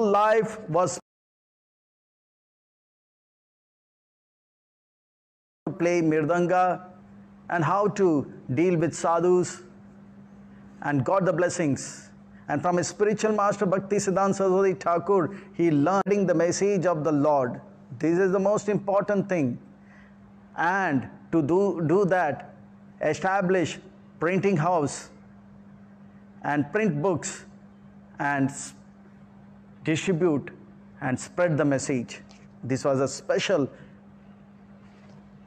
life was to play mirdanga and how to deal with sadhus and got the blessings. And from his spiritual master Bhakti Siddhanta Saraswati Thakur, he learning the message of the Lord. This is the most important thing. And to do, do that, establish printing house and print books and distribute and spread the message. This was a special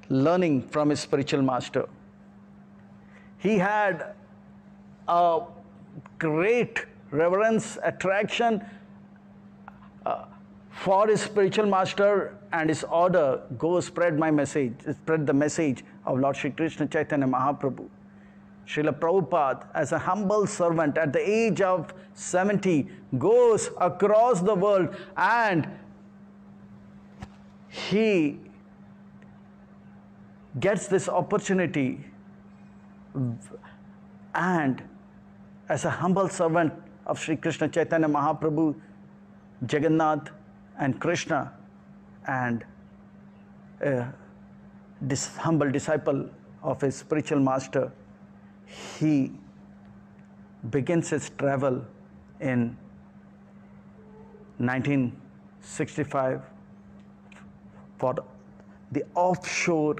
learning from his spiritual master. He had a great reverence, attraction uh, for his spiritual master and his order go spread my message, spread the message of Lord Shri Krishna Chaitanya Mahaprabhu. Srila Prabhupada, as a humble servant at the age of 70, goes across the world and he gets this opportunity and as a humble servant of Sri Krishna Chaitanya Mahaprabhu, Jagannath and Krishna and uh, this humble disciple of his spiritual master he begins his travel in 1965 for the offshore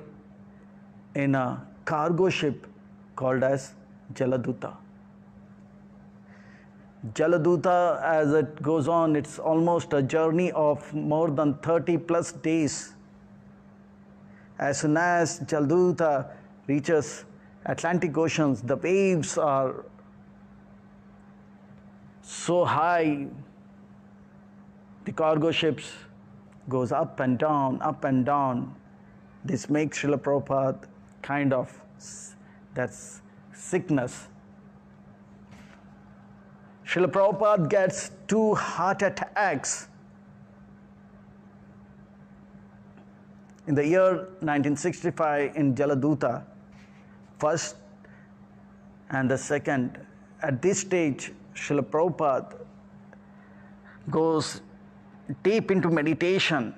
in a cargo ship called as Jaladuta. Jaladuta, as it goes on, it's almost a journey of more than 30 plus days. As soon as Jaladuta reaches Atlantic Oceans, the waves are so high, the cargo ships goes up and down, up and down. This makes Srila Prabhupada kind of that's sickness. Srila Prabhupada gets two heart attacks in the year 1965 in Jaladuta first and the second. At this stage, Srila Prabhupada goes deep into meditation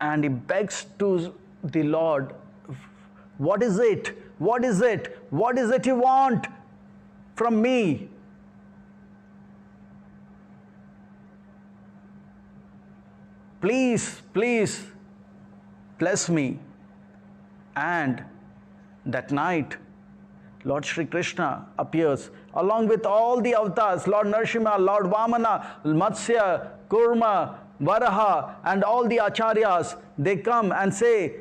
and he begs to the Lord, What is it? What is it? What is it you want from me? Please, please bless me. And that night, Lord Shri Krishna appears along with all the avatars Lord Narsimha, Lord Vamana, Matsya, Kurma, Varaha, and all the acharyas. They come and say,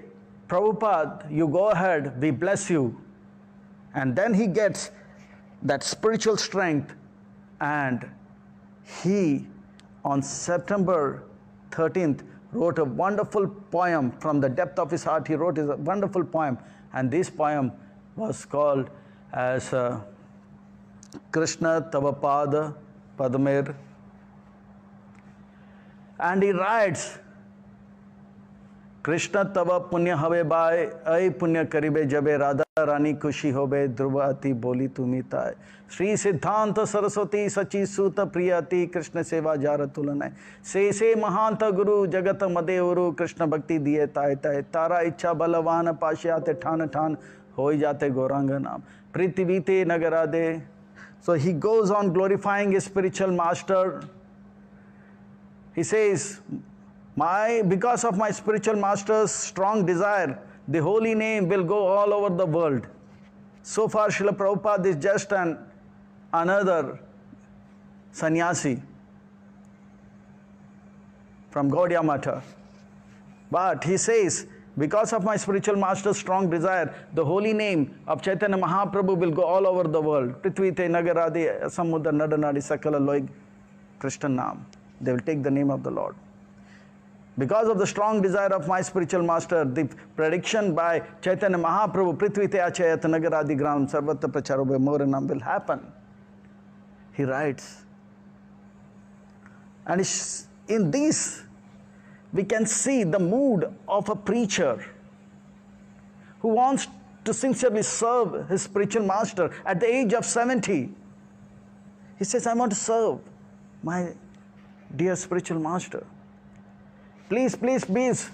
Prabhupada, you go ahead, we bless you. And then he gets that spiritual strength and he, on September 13th, wrote a wonderful poem from the depth of his heart. He wrote a wonderful poem and this poem was called as uh, Krishna Tavapada Padmer. And he writes Krishna तब पुण्य हवे bye ऐ पुण्य करीबे जबे राधा रानी खुशी होबे ध्रुव अति बोली तुम्हें ताय श्री सिद्धांत सरस्वती सची सूत प्रियति कृष्ण सेवा जार तुलन से से महांत गुरु जगत उरु कृष्ण भक्ति दिए ताय ताय तारा इच्छा बलवान पाश्याते ठान ठान हो जाते गौरांग नाम ते नगरा दे so he goes on glorifying spiritual master he says My, because of my spiritual master's strong desire, the holy name will go all over the world. So far, Srila Prabhupada is just an another sannyasi from Gaudiya Mata. But he says, because of my spiritual master's strong desire, the holy name of Chaitanya Mahaprabhu will go all over the world. Prithvi Te Nagaradi Samudra Nadanadi Sakala Loig Krishna Nam. They will take the name of the Lord. Because of the strong desire of my spiritual master, the prediction by Chaitanya Mahaprabhu, Prithvi Te Achayat Gram, Sarvata Pracharobe Moranam will happen. He writes. And in this, we can see the mood of a preacher who wants to sincerely serve his spiritual master at the age of 70. He says, I want to serve my dear spiritual master. Please, please, please,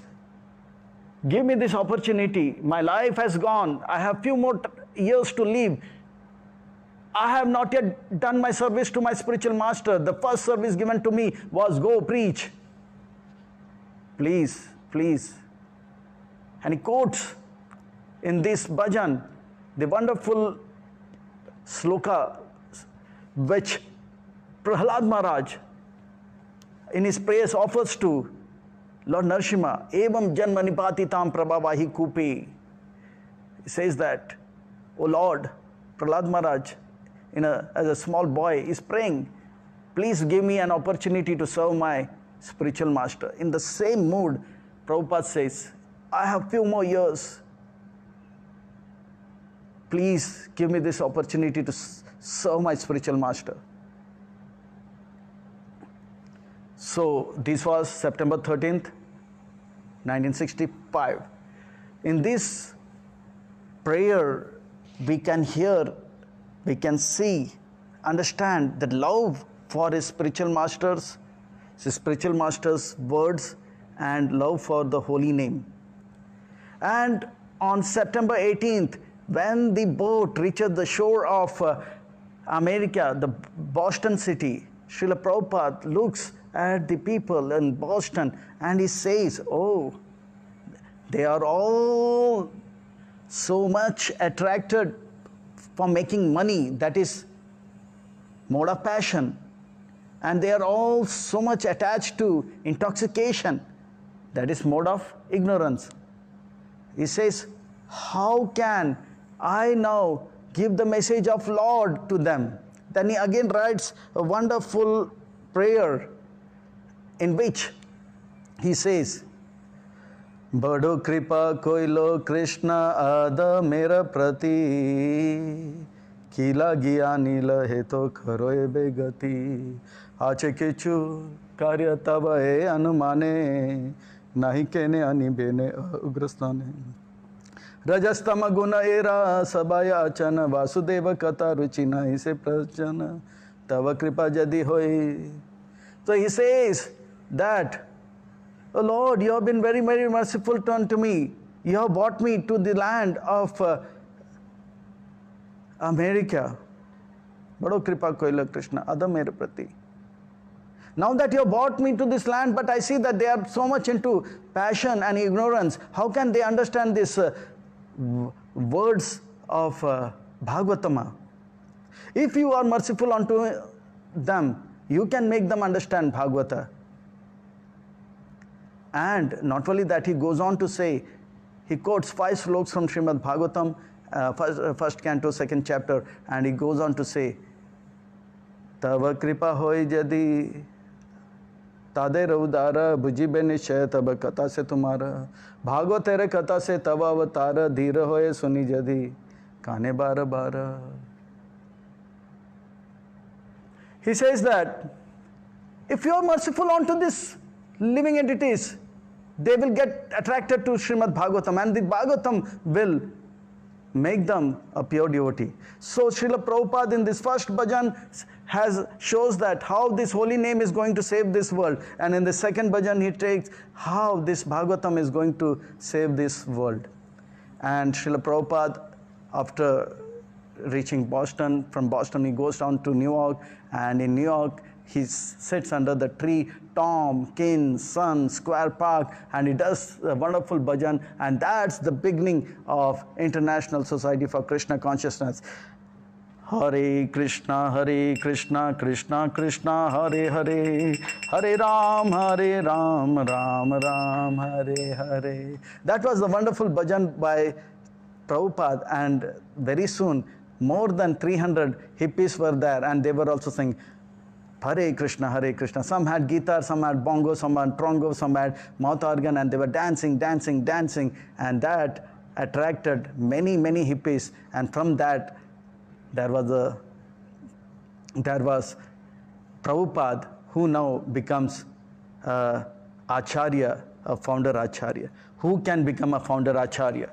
give me this opportunity. My life has gone. I have few more years to live. I have not yet done my service to my spiritual master. The first service given to me was go preach. Please, please. And he quotes in this bhajan the wonderful sloka which Prahlad Maharaj in his prayers offers to Lord Narshima, Evam Janmanipati Tam Prabhavahi Kupi says that, O Lord, Pralad Maharaj, a, as a small boy, is praying, please give me an opportunity to serve my spiritual master. In the same mood, Prabhupada says, I have few more years. Please give me this opportunity to serve my spiritual master. So this was September 13th, 1965. In this prayer, we can hear, we can see, understand the love for his spiritual masters, his spiritual masters' words, and love for the holy name. And on September 18th, when the boat reached the shore of uh, America, the Boston city, Srila Prabhupada looks at the people in Boston and he says, Oh, they are all so much attracted for making money, that is, mode of passion. And they are all so much attached to intoxication, that is, mode of ignorance. He says, How can I now give the message of Lord to them? Then he again writes a wonderful prayer in which he says, बड़ो कृपा कोई कृष्ण आद मेरा प्रति किला ज्ञानी लहे तो खरो बेगति आचे किचु कार्य तब ए अनुमाने नहीं केने अनि बेने उग्रस्ताने रजस्तम गुण एरा सबाय आचन वासुदेव कथा रुचि नहीं से प्रचन तव कृपा यदि होई तो he says that, oh Lord, you have been very, very merciful unto me. You have brought me to the land of uh, America. बड़ो कृपा कोइल कृष्ण अद मेरे प्रति Now that you have brought me to this land, but I see that they are so much into passion and ignorance. How can they understand these uh, words of uh, Bhagavatama? If you are merciful unto them, you can make them understand Bhagavata. And not only that, he goes on to say, he quotes five slokas from Srimad Bhagavatam, uh, first, uh, first canto, second chapter, and he goes on to say, Tava kripa hoy jadi tade उदार बुझिबे निश्चय तब se tumara तुम्हारा भागो तेरे कथा से तब अवतार धीर होए सुनी जदि काने bara He says that if you are merciful unto these living entities, they will get attracted to Srimad Bhagavatam and the Bhagavatam will make them a pure devotee. So Srila Prabhupada in this first bhajan has shows that how this holy name is going to save this world and in the second bhajan he takes how this Bhagavatam is going to save this world. And Srila Prabhupada after reaching Boston, from Boston he goes down to New York and in New York he sits under the tree Tom, Kin, Sun, Square Park, and he does a wonderful bhajan, and that's the beginning of International Society for Krishna Consciousness. Hare Krishna, Hare Krishna, Krishna Krishna, Hare Hare, Hare Ram, Hare Ram, Ram Ram, Hare Hare. That was the wonderful bhajan by Prabhupada, and very soon more than 300 hippies were there, and they were also saying, Hare Krishna, Hare Krishna. Some had guitar, some had bongo, some had trongo, some had mouth organ, and they were dancing, dancing, dancing. And that attracted many, many hippies. And from that, there was a there was Prabhupada, who now becomes uh, Acharya, a founder Acharya. Who can become a founder Acharya?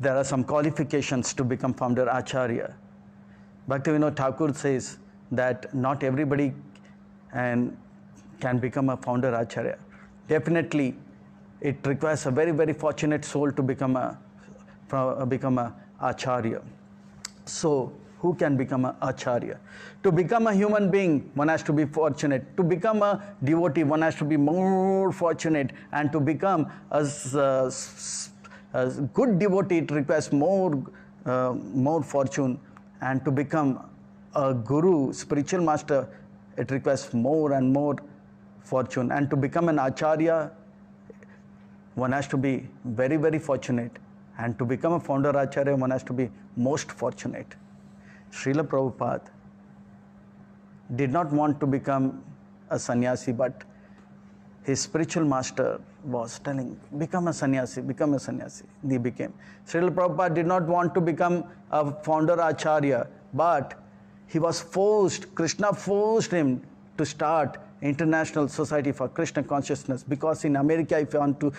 There are some qualifications to become founder Acharya. Bhaktivinoda Thakur says, that not everybody and can become a founder acharya. Definitely, it requires a very very fortunate soul to become a become a acharya. So who can become an acharya. To become a human being, one has to be fortunate. To become a devotee, one has to be more fortunate. And to become a, a, a good devotee, it requires more, uh, more fortune. And to become a guru, spiritual master, it requires more and more fortune. And to become an acharya, one has to be very, very fortunate. And to become a founder acharya, one has to be most fortunate. Srila Prabhupada did not want to become a sannyasi, but his spiritual master was telling, become a sannyasi, become a sannyasi. he became. Srila Prabhupada did not want to become a founder acharya, but he was forced, Krishna forced him to start International Society for Krishna Consciousness because in America, if you want to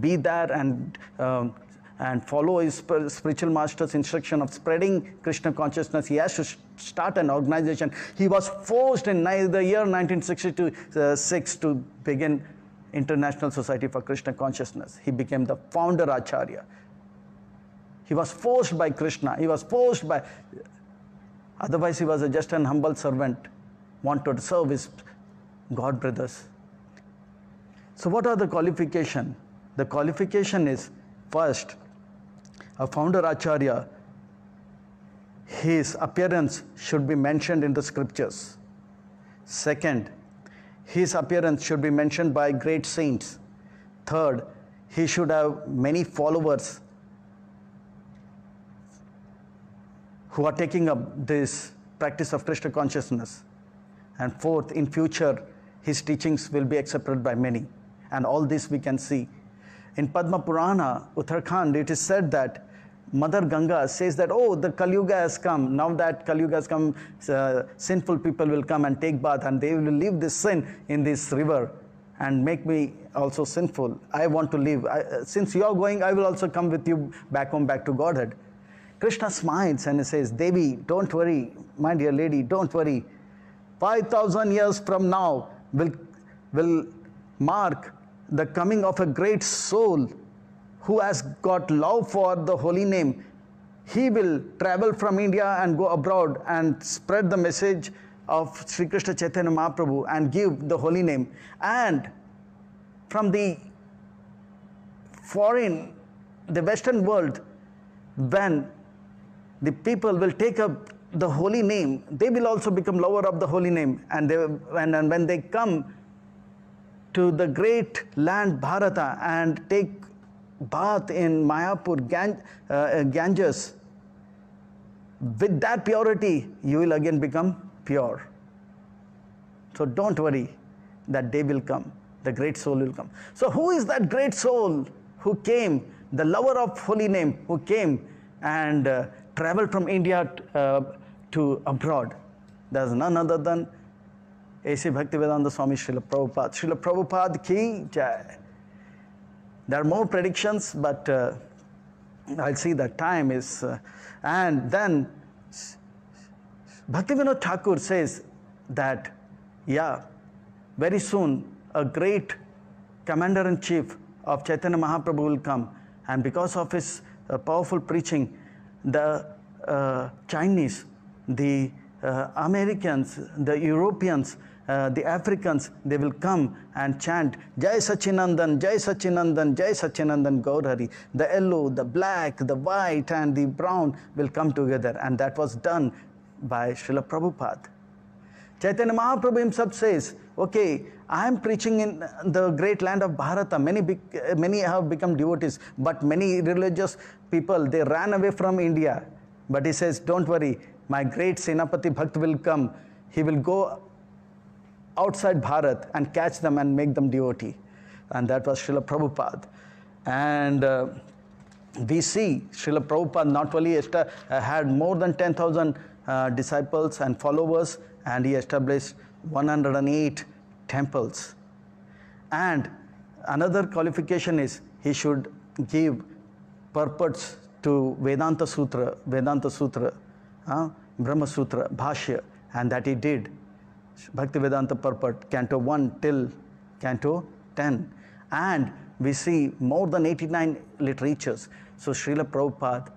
be there and um, and follow his spiritual master's instruction of spreading Krishna consciousness, he has to start an organization. He was forced in the year 1966 to begin International Society for Krishna Consciousness. He became the founder Acharya. He was forced by Krishna. He was forced by Otherwise, he was just an humble servant, wanted to serve his God brothers. So, what are the qualification? The qualification is first, a founder Acharya, his appearance should be mentioned in the scriptures. Second, his appearance should be mentioned by great saints. Third, he should have many followers who are taking up this practice of Krishna consciousness. And fourth, in future, his teachings will be accepted by many. And all this we can see. In Padma Purana, Uttarakhand, it is said that Mother Ganga says that, oh, the Kali Yuga has come. Now that Kali Yuga has come, uh, sinful people will come and take bath and they will leave this sin in this river and make me also sinful. I want to leave. I, uh, since you are going, I will also come with you back home, back to Godhead. Krishna smiles and he says, Devi, don't worry, my dear lady, don't worry. 5,000 years from now will, will mark the coming of a great soul who has got love for the holy name. He will travel from India and go abroad and spread the message of Sri Krishna Chaitanya Mahaprabhu and give the holy name. And from the foreign, the Western world, when the people will take up the holy name, they will also become lower of the holy name. And, they, and, and when they come to the great land Bharata and take bath in Mayapur, Gan, uh, uh, Ganges, with that purity, you will again become pure. So don't worry, that day will come. The great soul will come. So, who is that great soul who came, the lover of holy name, who came and uh, travel from India uh, to abroad. There's none other than A.C. Bhaktivedanta Swami Srila Prabhupada. Srila Prabhupada ki jai. There are more predictions, but uh, I'll see that time is. Uh, and then Bhaktivinoda Thakur says that, yeah, very soon a great commander in chief of Chaitanya Mahaprabhu will come, and because of his uh, powerful preaching, the uh, Chinese, the uh, Americans, the Europeans, uh, the Africans, they will come and chant Jai Sachinandan, Jai Sachinandan, Jai Sachinandan Gaurhari. The yellow, the black, the white and the brown will come together and that was done by Srila Prabhupada. Chaitanya Mahaprabhu himself says, okay, I am preaching in the great land of Bharata. Many, many have become devotees, but many religious people, they ran away from India. But he says, don't worry, my great Senapati Bhakt will come. He will go outside Bharat and catch them and make them devotee. And that was Srila Prabhupada. And uh, we see Srila Prabhupada not only had more than 10,000 uh, disciples and followers, and he established 108 temples. And another qualification is he should give purports to Vedanta Sutra, Vedanta Sutra, uh, Brahma Sutra, Bhashya, and that he did. Bhakti Vedanta purport, Canto 1 till Canto 10. And we see more than 89 literatures. So Srila Prabhupada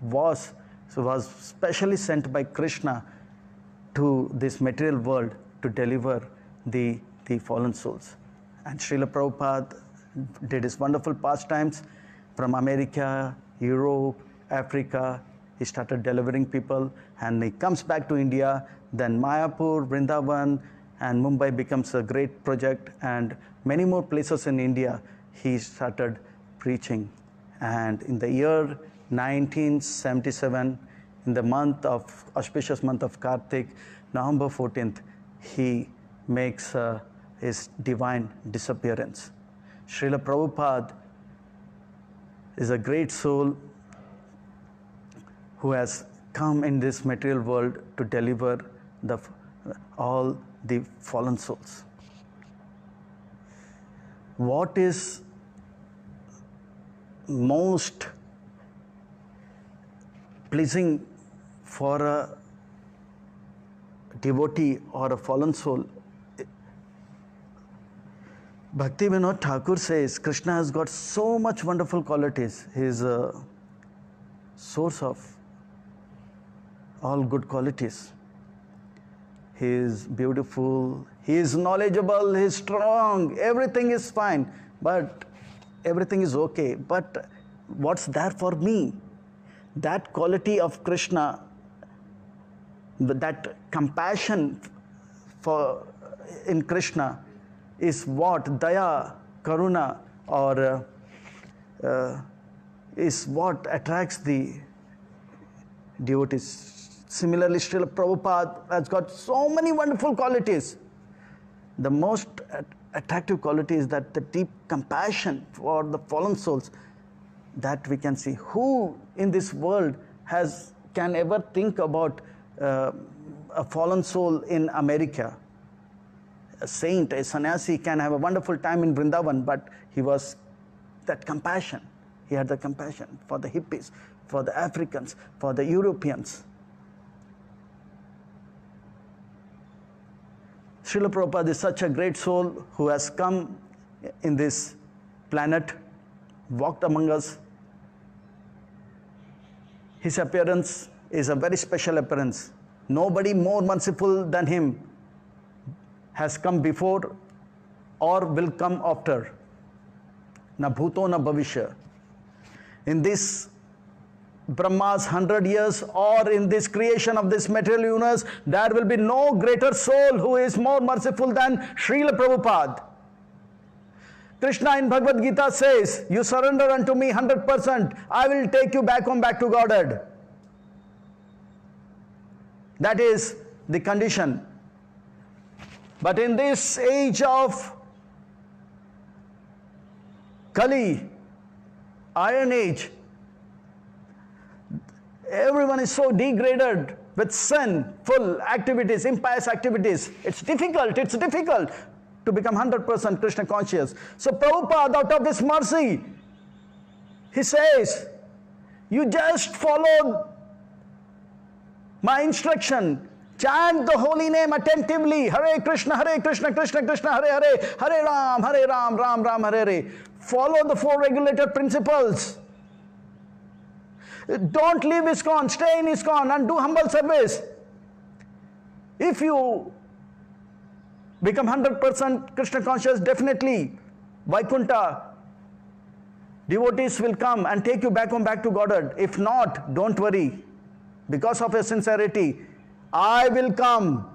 was, so was specially sent by Krishna to this material world to deliver the, the fallen souls. And Srila Prabhupada did his wonderful pastimes from America, Europe, Africa. He started delivering people and he comes back to India. Then Mayapur, Vrindavan, and Mumbai becomes a great project, and many more places in India he started preaching. And in the year 1977, in the month of auspicious month of Kartik, November 14th, he makes uh, his divine disappearance. Srila Prabhupada is a great soul who has come in this material world to deliver the, all the fallen souls. What is most pleasing for a devotee or a fallen soul, Bhakti Vinod Thakur says Krishna has got so much wonderful qualities. He is a source of all good qualities. He is beautiful, he is knowledgeable, he is strong, everything is fine, but everything is okay. But what's there for me? That quality of Krishna that compassion for in Krishna is what daya, karuna, or uh, uh, is what attracts the devotees. Similarly, Srila Prabhupada has got so many wonderful qualities. The most attractive quality is that the deep compassion for the fallen souls that we can see. Who in this world has can ever think about uh, a fallen soul in America, a saint, a sannyasi can have a wonderful time in Vrindavan, but he was that compassion. He had the compassion for the hippies, for the Africans, for the Europeans. Srila Prabhupada is such a great soul who has come in this planet, walked among us. His appearance is a very special appearance. Nobody more merciful than him has come before or will come after. Na bhuto na bhavishya. In this Brahma's hundred years or in this creation of this material universe, there will be no greater soul who is more merciful than Srila Prabhupada. Krishna in Bhagavad Gita says, You surrender unto me 100%, I will take you back home, back to Godhead. That is the condition. But in this age of Kali, Iron Age, everyone is so degraded with sinful activities, impious activities. It's difficult, it's difficult to become 100% Krishna conscious. So Prabhupada, out of his mercy, he says, you just follow my instruction Chant the holy name attentively. Hare Krishna, Hare Krishna, Krishna Krishna, Hare Hare, Hare Ram, Hare Ram, Ram Ram, Hare Hare. Follow the four regulated principles. Don't leave ISKCON, stay in ISKCON and do humble service. If you become 100% Krishna conscious, definitely Vaikunta devotees will come and take you back home, back to Godhead. If not, don't worry because of your sincerity, I will come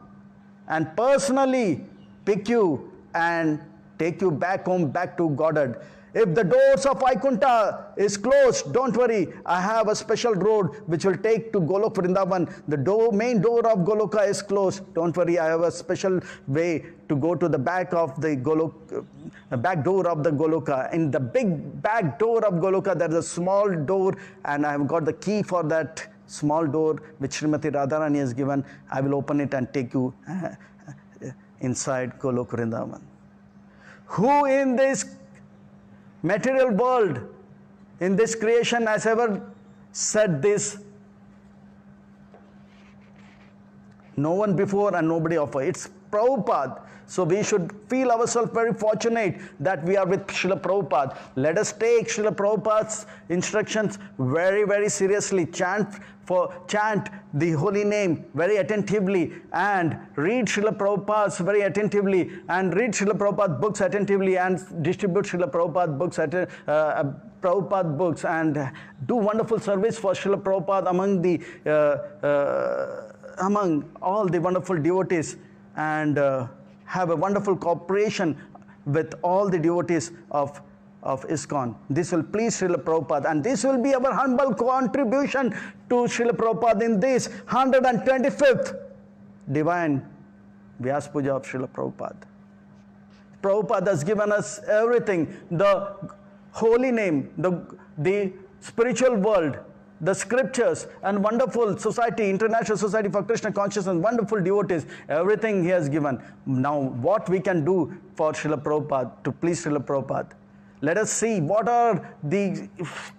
and personally pick you and take you back home, back to Goddard. If the doors of Vaikunta is closed, don't worry. I have a special road which will take to Golok Vrindavan. The door, main door of Goloka is closed. Don't worry. I have a special way to go to the back of the Golok, uh, back door of the Goloka. In the big back door of Goloka, there is a small door, and I have got the key for that small door which Srimati Radharani has given, I will open it and take you uh, uh, inside Golok Vrindavan. Who in this material world, in this creation has ever said this? No one before and nobody after. It's Prabhupada. So we should feel ourselves very fortunate that we are with Srila Prabhupada. Let us take Srila Prabhupada's instructions very, very seriously. Chant for chant the holy name very attentively and read Srila Prabhupada's very attentively and read Srila Prabhupada books attentively and distribute Srila Prabhupada books at uh, Prabhupada books and do wonderful service for Srila Prabhupada among the uh, uh, among all the wonderful devotees and uh, have a wonderful cooperation with all the devotees of of ISKCON. This will please Srila Prabhupada and this will be our humble contribution to Srila Prabhupada in this 125th Divine Vyas Puja of Srila Prabhupada. Prabhupada has given us everything, the holy name, the, the spiritual world, the scriptures and wonderful society, International Society for Krishna Consciousness, wonderful devotees, everything he has given. Now, what we can do for Srila Prabhupada, to please Srila Prabhupada. Let us see what are the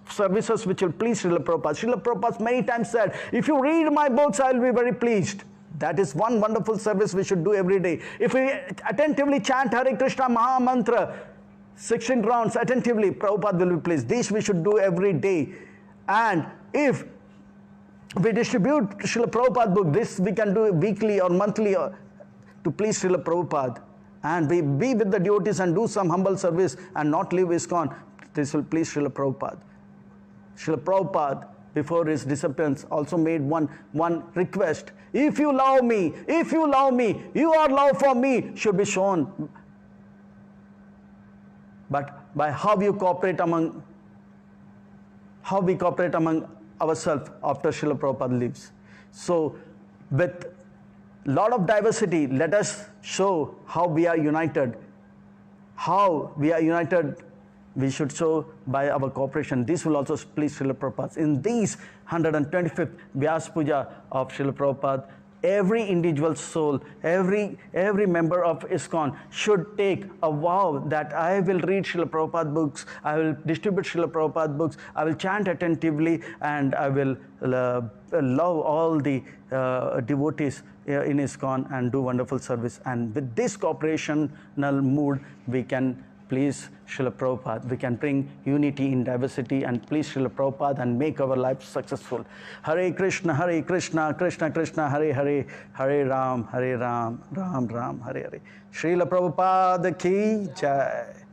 services which will please Srila Prabhupada. Srila Prabhupada many times said, if you read my books, I will be very pleased. That is one wonderful service we should do every day. If we attentively chant Hare Krishna Maha Mantra, 16 rounds attentively, Prabhupada will be pleased. This we should do every day. And if we distribute Srila Prabhupada book, this we can do weekly or monthly or uh, to please Srila Prabhupada and we be with the devotees and do some humble service and not leave ISKCON, this will please Srila Prabhupada. Srila Prabhupada before his disappearance also made one one request if you love me if you love me your love for me should be shown but by how you cooperate among how we cooperate among ourselves after Srila Prabhupada leaves. So with lot of diversity, let us show how we are united. How we are united, we should show by our cooperation. This will also please Srila Prabhupada. In these 125th Vyas Puja of Srila Prabhupada, every individual soul, every, every member of ISKCON should take a vow that I will read Srila Prabhupada books, I will distribute Srila Prabhupada books, I will chant attentively, and I will uh, love all the uh, devotees uh, in ISKCON and do wonderful service. And with this cooperational mood, we can please Srila Prabhupada, we can bring unity in diversity and please Srila Prabhupada and make our life successful. Hare Krishna, Hare Krishna, Krishna Krishna, Hare Hare, Hare Ram, Hare Ram, Ram Ram, Hare Hare. Srila Prabhupada ki jai.